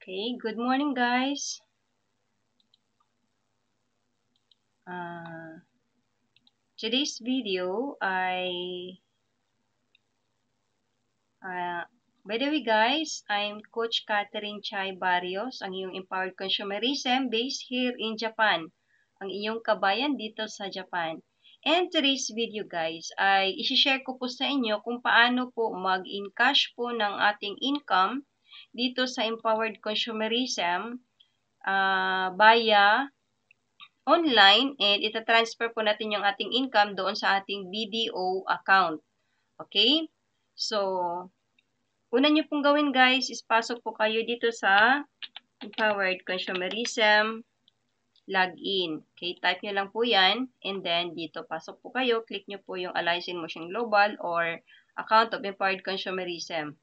Okay, good morning guys. Uh, today's video I uh, By the way guys, I'm Coach Catherine Chai Barrios, ang iyong Empowered Consumerism based here in Japan, ang iyong kabayan dito sa Japan. And today's video guys, ay isishare ko po sa inyo kung paano po mag incash po ng ating income dito sa empowered consumerism uh, via online and itatransfer po natin yung ating income doon sa ating BDO account. Okay? So, una nyo pong gawin guys is pasok po kayo dito sa Empowered Consumerism login. Okay, type nyo lang po yan and then dito pasok po kayo, click nyo po yung Alliance in Motion Global or Account of Empowered Consumerism.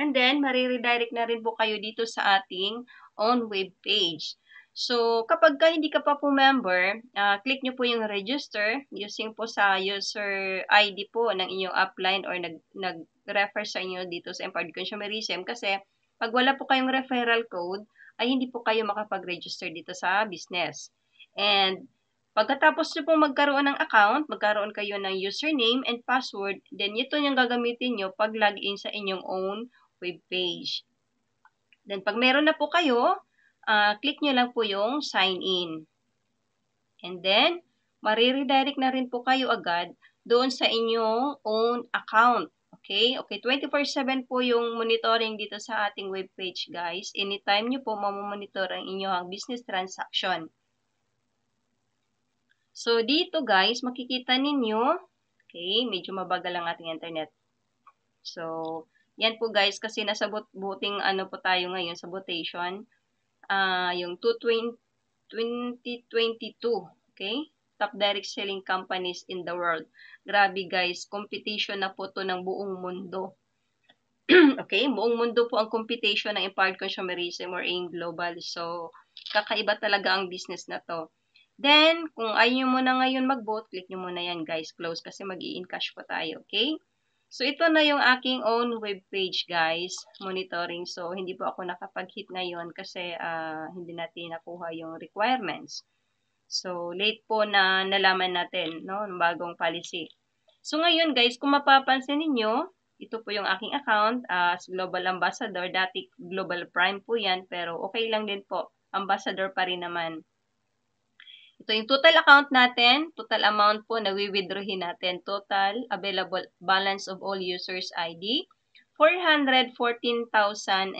And then, mariredirect na rin po kayo dito sa ating own web page. So, kapag ka hindi ka pa po member, uh, click nyo po yung register using po sa user ID po ng inyong upline or nag, nag-refer sa inyo dito sa Empowered Consumerism kasi pag wala po kayong referral code, ay hindi po kayo makapag-register dito sa business. And Pagkatapos nyo pong magkaroon ng account, magkaroon kayo ng username and password, then ito yung gagamitin nyo pag log-in sa inyong own webpage. page. Then pag meron na po kayo, uh, click nyo lang po yung sign in. And then, mariredirect na rin po kayo agad doon sa inyong own account. Okay? Okay, 24-7 po yung monitoring dito sa ating webpage, guys. Anytime nyo po mamomonitor ang inyong business transaction. So, dito guys, makikita ninyo, okay, medyo mabagal ang ating internet. So, yan po guys, kasi nasa but ano po tayo ngayon, sa botation. Uh, yung 2022, okay? Top direct selling companies in the world. Grabe guys, competition na po to ng buong mundo. okay, buong mundo po ang competition ng implied consumerism or AIM Global. So, kakaiba talaga ang business na to. Then, kung ayaw mo na ngayon mag-vote, click nyo muna yan guys, close, kasi mag i cash po tayo, okay? So, ito na yung aking own web page, guys. Monitoring. So, hindi po ako nakapag-hit ngayon kasi uh, hindi natin nakuha yung requirements. So, late po na nalaman natin, no, ng bagong policy. So, ngayon, guys, kung mapapansin ninyo, ito po yung aking account ah, as Global Ambassador. Dati Global Prime po yan, pero okay lang din po. Ambassador pa rin naman. Ito yung total account natin, total amount po na withdrawin natin, total available balance of all users ID, 414,023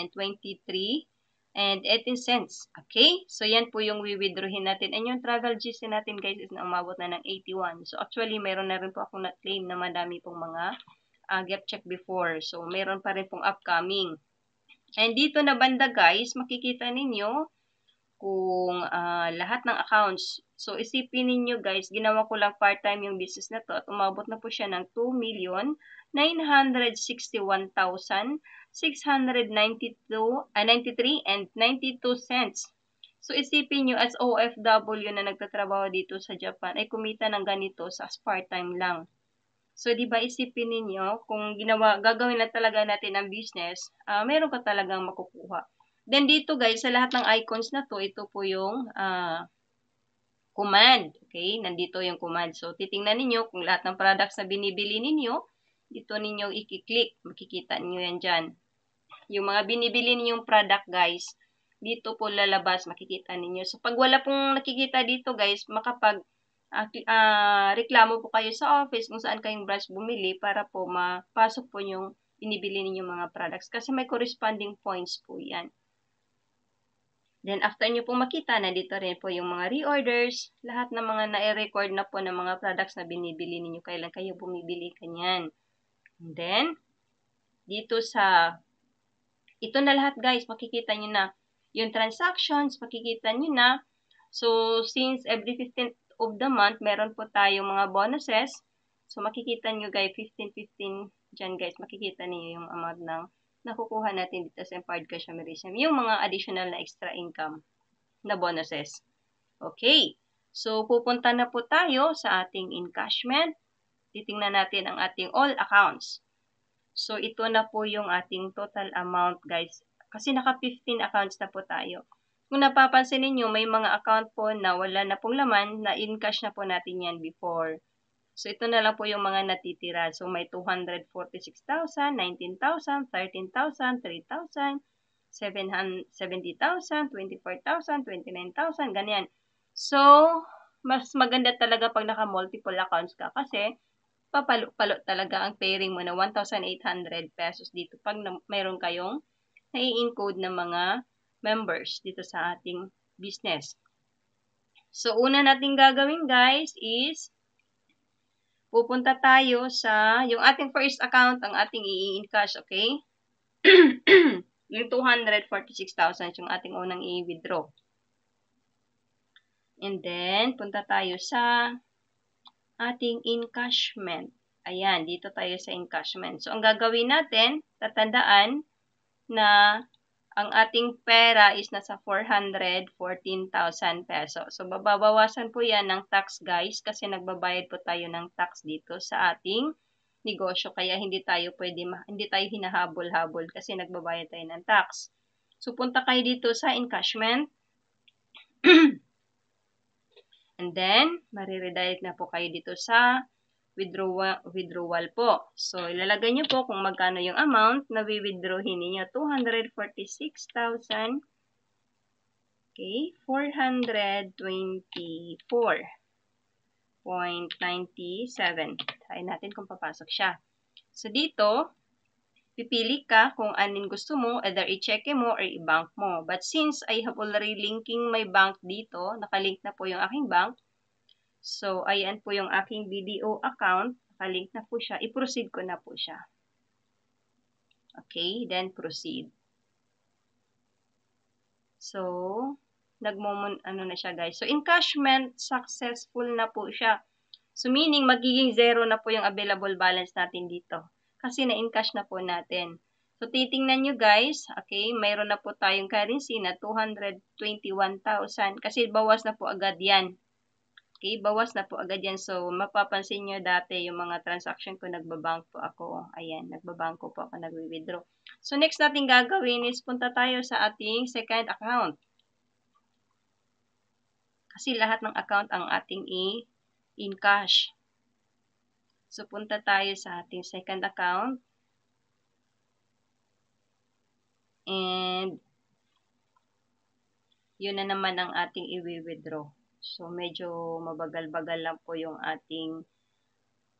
and 18 cents. Okay? So, yan po yung withdrawin natin. And yung travel GC natin, guys, is na umabot na ng 81. So, actually, meron na rin po ako na-claim na madami pong mga uh, ah, gap check before. So, meron pa rin pong upcoming. And dito na banda, guys, makikita ninyo, kung uh, lahat ng accounts. So, isipin ninyo guys, ginawa ko lang part-time yung business na to at umabot na po siya ng 2 ah, and 92 cents. So, isipin nyo, as OFW na nagtatrabaho dito sa Japan, ay kumita ng ganito sa part-time lang. So, di ba isipin ninyo, kung ginawa, gagawin na talaga natin ang business, uh, meron ka talagang makukuha. Then dito guys, sa lahat ng icons na to, ito po yung uh, command. Okay, nandito yung command. So titingnan ninyo kung lahat ng products na binibili ninyo, dito ninyo i-click. Makikita niyo yan diyan. Yung mga binibili ninyong product guys, dito po lalabas, makikita ninyo. So pag wala pong nakikita dito guys, makapag uh, uh, reklamo po kayo sa office kung saan kayong branch bumili para po mapasok po yung inibili ninyong mga products kasi may corresponding points po yan. Then, after nyo pong makita, nandito rin po yung mga reorders, lahat ng mga na-record na po ng mga products na binibili ninyo, kailan kayo bumibili kanyan. And then, dito sa, ito na lahat guys, makikita nyo na yung transactions, makikita nyo na. So, since every 15th of the month, meron po tayo mga bonuses. So, makikita nyo guys, 15-15 dyan guys, makikita niyo yung amount ng nakukuha natin dito sa Empowered Cash yung mga additional na extra income na bonuses. Okay, so pupunta na po tayo sa ating encashment. Titingnan natin ang ating all accounts. So ito na po yung ating total amount guys. Kasi naka 15 accounts na po tayo. Kung napapansin ninyo, may mga account po na wala na pong laman na in-cash na po natin yan before. So, ito na lang po yung mga natitira. So, may 246,000, 19,000, 13,000, 3,000, 70,000, 24,000, 29,000, ganyan. So, mas maganda talaga pag naka-multiple accounts ka kasi papalo-palo talaga ang pairing mo na 1,800 pesos dito pag mayroon kayong nai-encode ng mga members dito sa ating business. So, una natin gagawin guys is pupunta tayo sa, yung ating first account, ang ating i-encash, okay? yung 246,000 yung ating unang i-withdraw. And then, punta tayo sa ating encashment. Ayan, dito tayo sa encashment. So, ang gagawin natin, tatandaan na ang ating pera is nasa 414,000 peso. So, babawasan po yan ng tax guys kasi nagbabayad po tayo ng tax dito sa ating negosyo. Kaya hindi tayo pwede, hindi tayo hinahabol-habol kasi nagbabayad tayo ng tax. So, punta kayo dito sa encashment. And then, mariredirect na po kayo dito sa withdrawal, withdrawal po. So, ilalagay niyo po kung magkano yung amount na withdrawin niyo 246,000 Okay, 424.97. Try natin kung papasok siya. So, dito, pipili ka kung anin gusto mo, either i-check mo or i-bank mo. But since I have already linking my bank dito, nakalink na po yung aking bank, So, ayan po yung aking BDO account. Nakalink na po siya. I-proceed ko na po siya. Okay, then proceed. So, nagmomon ano na siya guys. So, encashment, successful na po siya. So, meaning magiging zero na po yung available balance natin dito. Kasi na-encash na po natin. So, titingnan nyo guys, okay, mayroon na po tayong currency na 221,000 kasi bawas na po agad yan. Okay, bawas na po agad yan. So, mapapansin nyo dati yung mga transaction ko, nagbabank po ako. Ayan, nagbabanko po ako, nagwi-withdraw. So, next natin gagawin is punta tayo sa ating second account. Kasi lahat ng account ang ating i-in cash. So, punta tayo sa ating second account. And, yun na naman ang ating i-withdraw. So, medyo mabagal-bagal lang po yung ating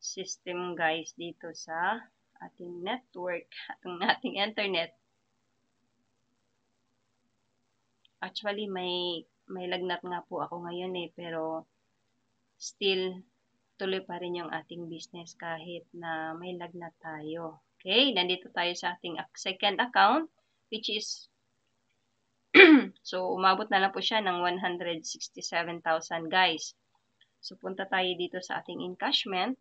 system guys dito sa ating network, ang ating internet. Actually, may, may lagnat nga po ako ngayon eh, pero still, tuloy pa rin yung ating business kahit na may lagnat tayo. Okay, nandito tayo sa ating second account, which is so, umabot na lang po siya ng 167,000 guys. So, punta tayo dito sa ating encashment.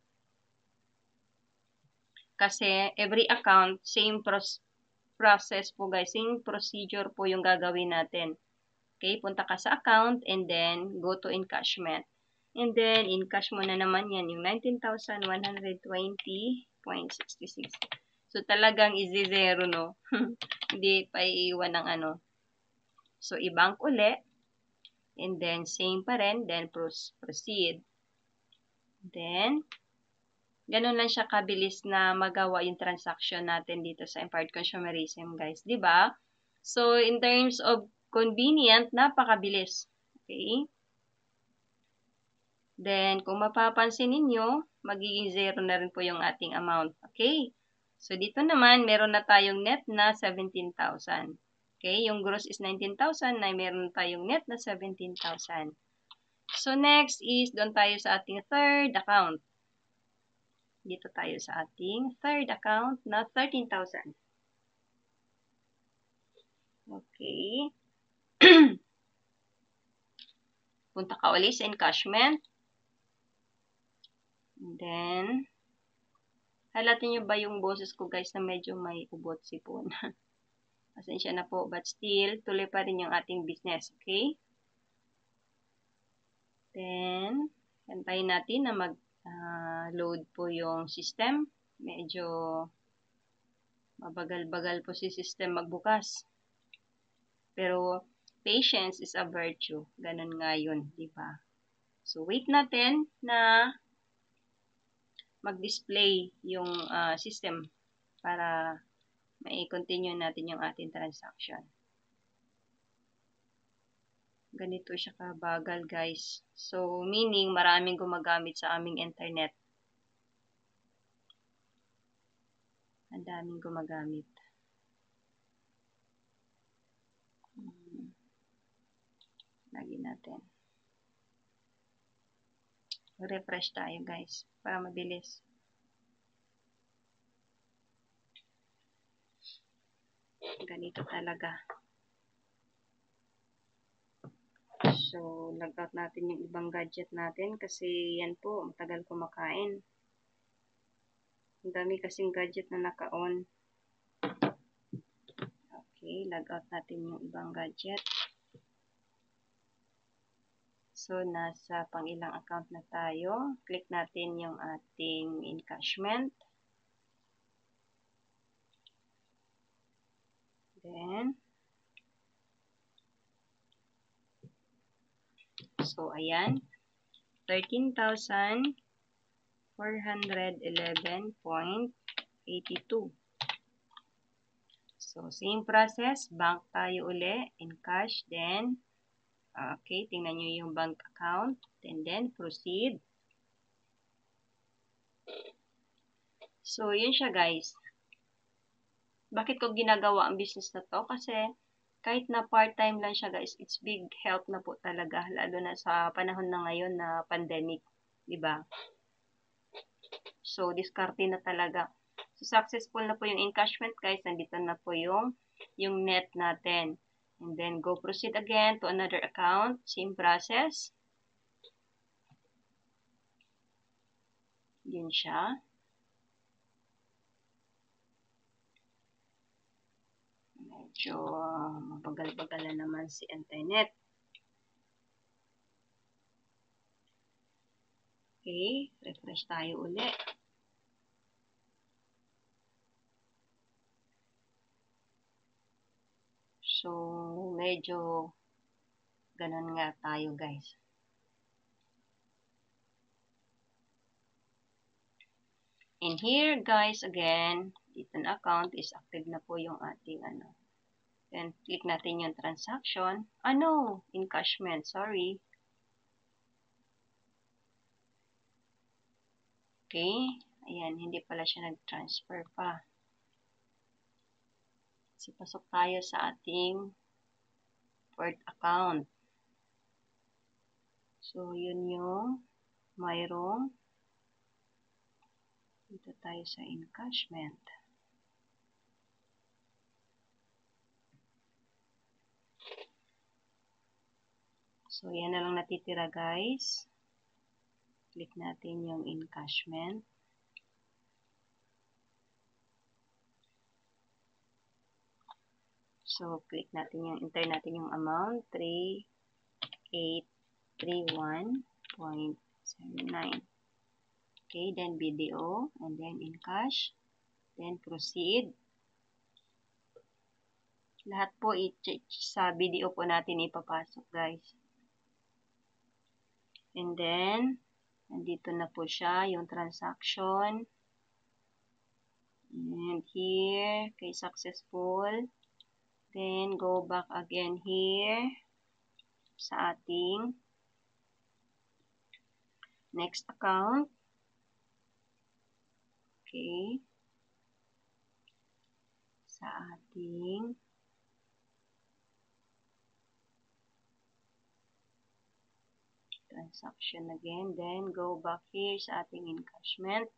Kasi, every account, same process po guys. Same procedure po yung gagawin natin. Okay, punta ka sa account and then go to encashment. And then, encash mo na naman yan, yung 19,120.66. So, talagang easy zero, no? Hindi pa iiwan ng ano, So, ibang uli. And then, same pa rin. Then, proceed. Then, ganun lang siya kabilis na magawa yung transaction natin dito sa Empowered Consumerism, guys. ba? Diba? So, in terms of convenient, napakabilis. Okay? Then, kung mapapansin ninyo, magiging zero na rin po yung ating amount. Okay? So, dito naman, meron na tayong net na 17,000. Okay, yung gross is 19,000 na meron tayong net na 17,000. So, next is doon tayo sa ating third account. Dito tayo sa ating third account na 13,000. Okay. Punta ka ulit sa encashment. And then, halatin nyo ba yung boses ko guys na medyo may ubot sipon? Pasensya na po. But still, tuloy pa rin yung ating business. Okay? Then, hintayin natin na mag-load ah, uh, po yung system. Medyo mabagal-bagal po si system magbukas. Pero, patience is a virtue. Ganun nga yun, di ba? So, wait natin na mag-display yung uh, system para may continue natin yung ating transaction. Ganito siya kabagal guys. So, meaning maraming gumagamit sa aming internet. Ang daming gumagamit. Hmm. Lagi natin. Refresh tayo guys para mabilis. ganito talaga. So, log out natin yung ibang gadget natin kasi yan po, ang tagal kumakain. Ang dami kasing gadget na naka-on. Okay, log out natin yung ibang gadget. So, nasa pang ilang account na tayo. Click natin yung ating encashment. natin. So, ayan. 13,411.82. So, same process. Bank tayo uli. In cash, then, ah, okay, tingnan nyo yung bank account. And then, proceed. So, yun siya guys bakit ko ginagawa ang business na to? Kasi kahit na part-time lang siya guys, it's big help na po talaga, lalo na sa panahon na ngayon na pandemic, di ba? So, discarte na talaga. So, successful na po yung encashment guys, nandito na po yung, yung net natin. And then, go proceed again to another account, same process. Yun siya. So, uh, ah, mabagal-bagalan naman si internet. Okay, refresh tayo uli. So, medyo ganun nga tayo guys. And here guys, again, dito na account is active na po yung ating ano, Then, click natin yung transaction. Ah, no! Encashment, sorry. Okay. Ayan, hindi pala siya nag-transfer pa. So, pasok tayo sa ating Ford account. So, yun yung mayroong dito tayo sa encashment. So, yan na lang natitira guys. Click natin yung encashment. So, click natin yung, enter natin yung amount, 3831.79. Okay, then BDO, and then in cash, then proceed. Lahat po i check sa BDO po natin ipapasok, guys. And then, nandito na po siya, yung transaction. And here, kay successful. Then, go back again here sa ating next account. Okay. Sa ating transaction again. Then, go back here sa ating encashment.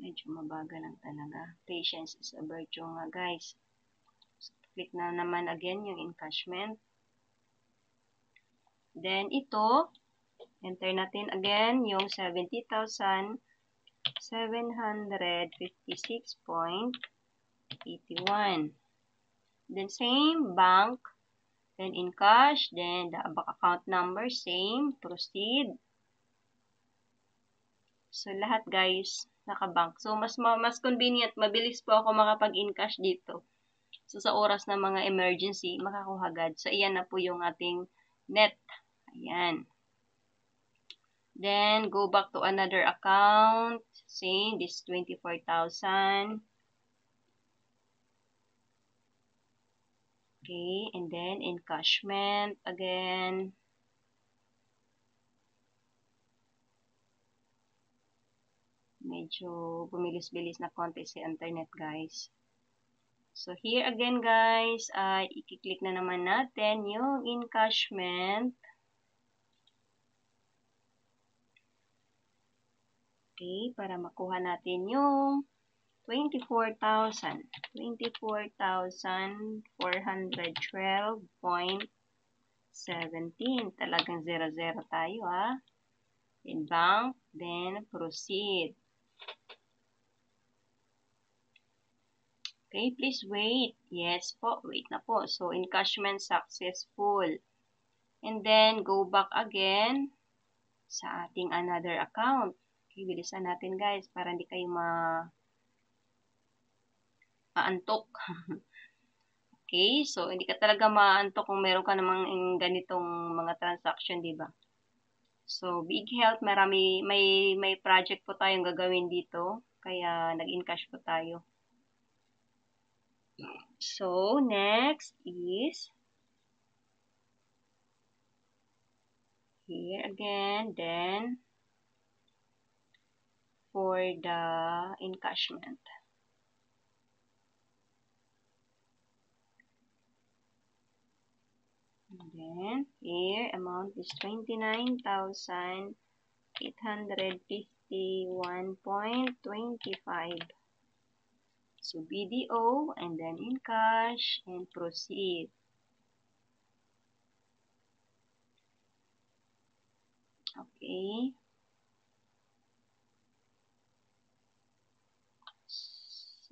Medyo mabaga lang talaga. Patience is a virtue nga, guys. So, click na naman again yung encashment. Then, ito, enter natin again yung 70,756.81. Then, same bank, Then in cash, then the account number, same. Proceed. So, lahat guys, nakabank. So, mas, mas convenient, mabilis po ako makapag-in-cash dito. So, sa oras ng mga emergency, makakuha agad. So, iyan na po yung ating net. Ayan. Then, go back to another account. Same, this 24,000. Okay, and then encashment again. Medyo bumilis-bilis na konti si internet guys. So here again guys, ay uh, i-click na naman natin yung encashment. Okay, para makuha natin yung 24,000. 24,412.17. Talagang 00 tayo ha. In bank, then proceed. Okay, please wait. Yes po, wait na po. So, encashment successful. And then, go back again sa ating another account. Okay, bilisan natin guys para hindi kayo ma maantok. okay, so hindi ka talaga maantok kung meron ka namang ganitong mga transaction, di ba? So, Big Health, marami, may, may project po tayong gagawin dito. Kaya, nag-encash po tayo. So, next is, here again, then, for the encashment. Then here amount is 29,851.25. So BDO and then in cash and proceed. Okay.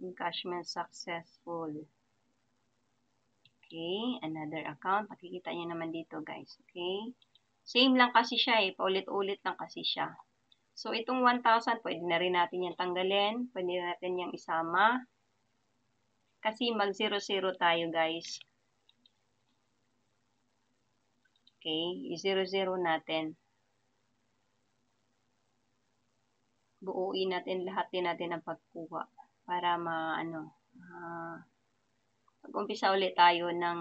Encashment successful. Okay, another account. Pakikita nyo naman dito guys. Okay. Same lang kasi siya eh. Paulit-ulit lang kasi siya. So, itong 1,000, pwede na rin natin yung tanggalin. Pwede na natin yung isama. Kasi mag-0-0 tayo guys. Okay, i-0-0 natin. Buuin natin lahat din natin ang pagkuha para ma-ano, uh, mag-umpisa ulit tayo ng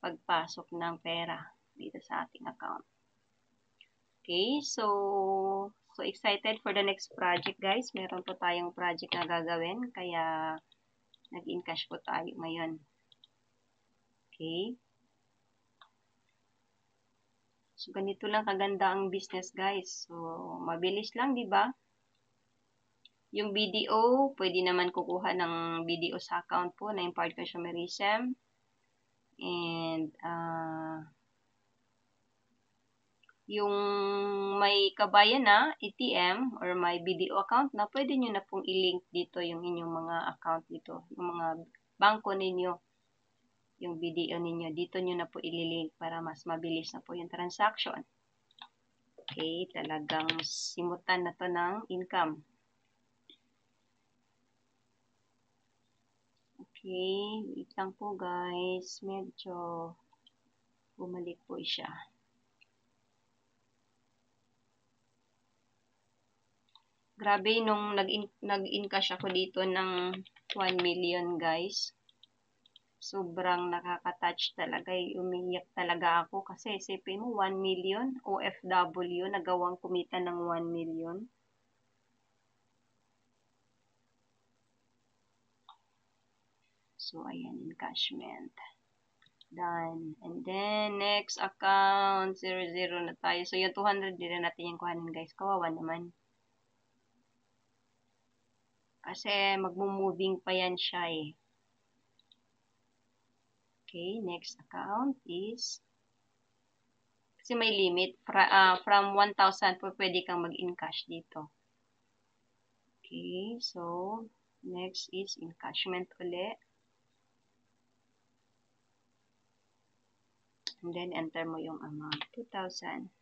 pagpasok ng pera dito sa ating account. Okay, so, so excited for the next project guys. Meron po tayong project na gagawin, kaya nag in po tayo ngayon. Okay. So, ganito lang kaganda ang business guys. So, mabilis lang, di ba? Yung BDO, pwede naman kukuha ng BDO sa account po na Empowered Consumerism. And, uh, yung may kabayan na ATM or may BDO account na, pwede nyo na pong i-link dito yung inyong mga account dito, yung mga bangko ninyo, yung BDO ninyo. Dito nyo na po i-link para mas mabilis na po yung transaction. Okay, talagang simutan na to ng income. Okay, wait lang po guys. Medyo bumalik po siya. Grabe, nung nag-incash nag ako dito ng 1 million guys, sobrang nakaka-touch talaga. Eh, Umiyak talaga ako kasi isipin mo 1 million OFW, nagawang kumita ng 1 million. So, ayan, encashment. Done. And then, next account, 00 na tayo. So, yung 200, hindi natin yung kuhanin, guys. Kawawa naman. Kasi, magmo-moving pa yan siya, eh. Okay, next account is kasi may limit fra, uh, from 1,000 po pwede kang mag-encash dito. Okay, so next is encashment ulit. And then, enter mo yung amount. 2,000.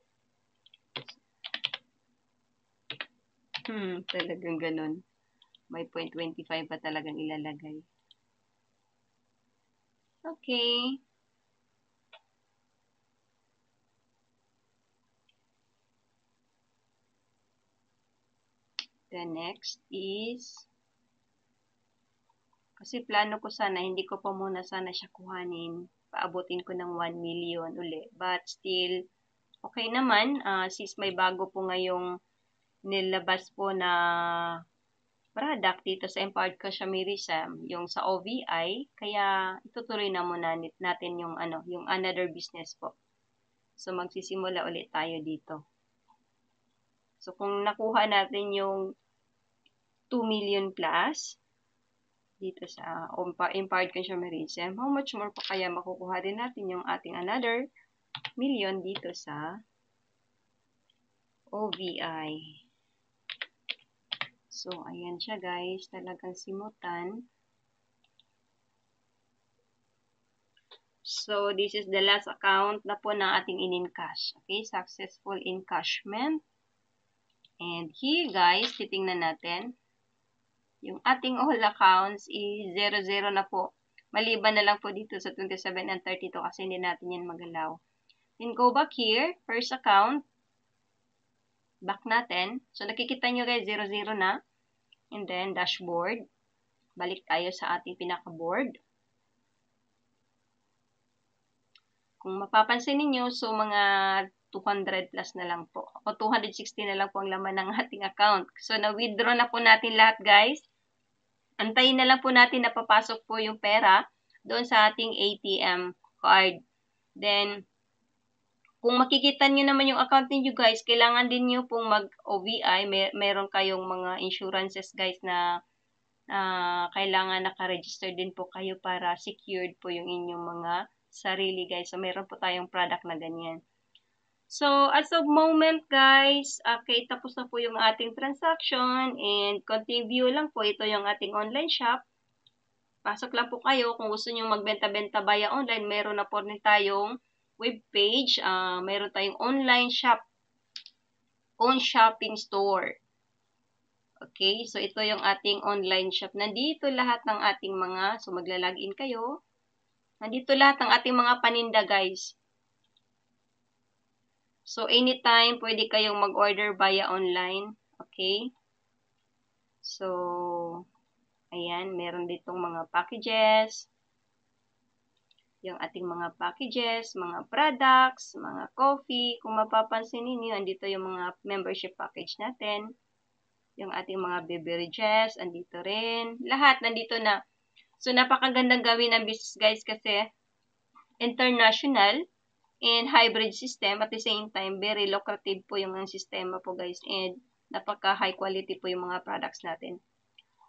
Hmm, talagang ganun. May 0.25 pa talagang ilalagay. Okay. The next is, kasi plano ko sana, hindi ko pa muna sana siya kuhanin paabutin ko ng 1 million uli. But still, okay naman. Uh, since may bago po ngayong nilabas po na product dito sa Empowered Sam, yung sa OVI, kaya itutuloy na muna natin yung, ano, yung another business po. So, magsisimula ulit tayo dito. So, kung nakuha natin yung 2 million plus, dito sa um, imparted consumerism, how much more pa kaya makukuha din natin yung ating another million dito sa OVI. So, ayan siya guys. Talagang simutan. So, this is the last account na po ng ating in-encash. Okay, successful encashment. And here guys, titingnan natin. Yung ating all accounts is 00 na po. Maliban na lang po dito sa 27 and 32 kasi hindi natin yan magalaw. Then go back here, first account. Back natin. So nakikita nyo guys, 00 na. And then dashboard. Balik tayo sa ating pinaka-board. Kung mapapansin ninyo, so mga 200 plus na lang po. O 260 na lang po ang laman ng ating account. So na-withdraw na po natin lahat guys. Antayin na lang po natin na papasok po yung pera doon sa ating ATM card. Then, kung makikita niyo naman yung account niyo guys, kailangan din niyo pong mag-OVI. Mer meron kayong mga insurances guys na uh, kailangan naka-register din po kayo para secured po yung inyong mga sarili guys. So, meron po tayong product na ganyan. So, as of moment guys, okay, tapos na po yung ating transaction and continue lang po. Ito yung ating online shop. Pasok lang po kayo. Kung gusto nyo magbenta-benta via online, meron na po rin tayong web page. Uh, ah, meron tayong online shop. Own shopping store. Okay, so ito yung ating online shop. Nandito lahat ng ating mga, so maglalagin kayo. Nandito lahat ng ating mga paninda guys. So, anytime, pwede kayong mag-order via online. Okay? So, ayan, meron ditong mga packages. Yung ating mga packages, mga products, mga coffee. Kung mapapansin ninyo, andito yung mga membership package natin. Yung ating mga beverages, andito rin. Lahat, nandito na. So, napakagandang gawin ng business guys kasi international in hybrid system at the same time very lucrative po yung sistema po guys and napaka high quality po yung mga products natin.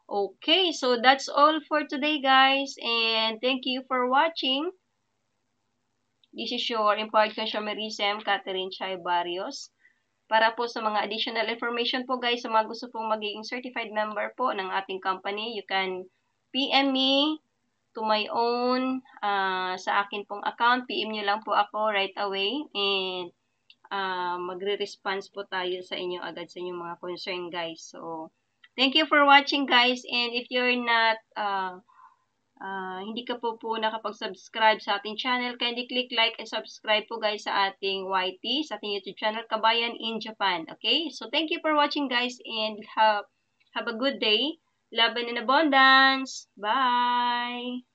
Okay, so that's all for today guys and thank you for watching. This is your Empowered Consumerism, Catherine Chai Barrios. Para po sa mga additional information po guys, sa mga gusto pong magiging certified member po ng ating company, you can PM me to my own, uh, sa akin pong account, PM nyo lang po ako right away and uh, magre-response po tayo sa inyo agad sa inyong mga concern guys. So, thank you for watching guys and if you're not, uh, uh, hindi ka po po nakapag-subscribe sa ating channel, kindly click like and subscribe po guys sa ating YT, sa ating YouTube channel, Kabayan in Japan. Okay? So, thank you for watching guys and have, have a good day. Love and in abundance. Bye!